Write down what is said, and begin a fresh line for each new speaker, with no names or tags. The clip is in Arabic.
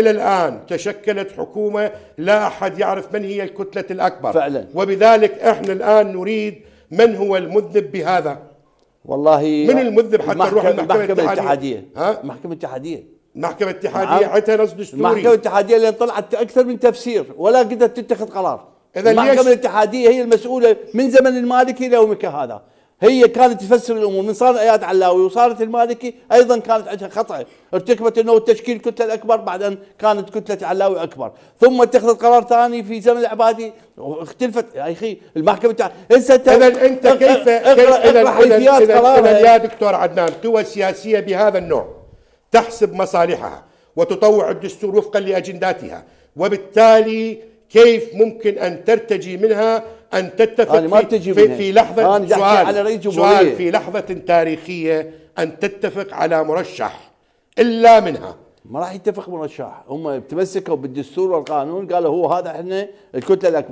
إلى الآن تشكلت حكومة لا أحد يعرف من هي الكتلة الأكبر فعلا وبذلك إحنا الآن نريد من هو المذنب بهذا والله من المذنب حتى نروح المحكمة الاتحادية
ها؟ محكمة الاتحادية المحكمة الاتحادية نعم. عندها نص دستوري المحكمة الاتحادية اللي طلعت أكثر من تفسير ولا قدرت تتخذ قرار إذا المحكمة الاتحادية هي المسؤولة من زمن المالكي إلى يومك هذا هي كانت تفسر الامور من صار اياد علاوي وصارت المالكي ايضا كانت عندها خطا ارتكبت انه تشكيل كتله الاكبر بعد ان كانت كتله علاوي اكبر ثم اتخذت قرار ثاني في زمن العبادي اختلفت يا اخي المحكمه انسى انت اذا انت كيف اذا يا
دكتور عدنان قوى سياسيه بهذا النوع تحسب مصالحها وتطوع الدستور وفقا لاجنداتها وبالتالي كيف ممكن ان ترتجي منها ان تتفق ما في, في, في لحظه أنا سؤال على رئيس سؤال في لحظه تاريخيه
ان تتفق على مرشح الا منها ما راح يتفق مرشح هم تمسكوا بالدستور والقانون قالوا هو هذا احنا الكتله الاكبر